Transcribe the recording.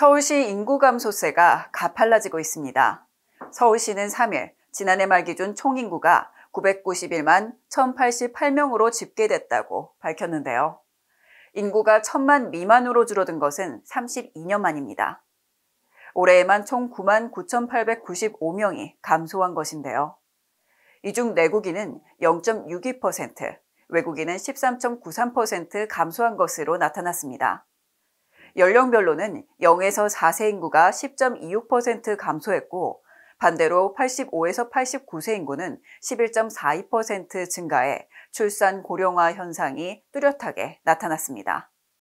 서울시 인구 감소세가 가팔라지고 있습니다. 서울시는 3일 지난해 말 기준 총인구가 991만 1088명으로 집계됐다고 밝혔는데요. 인구가 1000만 미만으로 줄어든 것은 32년 만입니다. 올해에만 총 9만 9,895명이 감소한 것인데요. 이 중 내국인은 0.62%, 외국인은 13.93% 감소한 것으로 나타났습니다. 연령별로는 0에서 4세 인구가 10.26% 감소했고 반대로 85에서 89세 인구는 11.42% 증가해 출산 고령화 현상이 뚜렷하게 나타났습니다.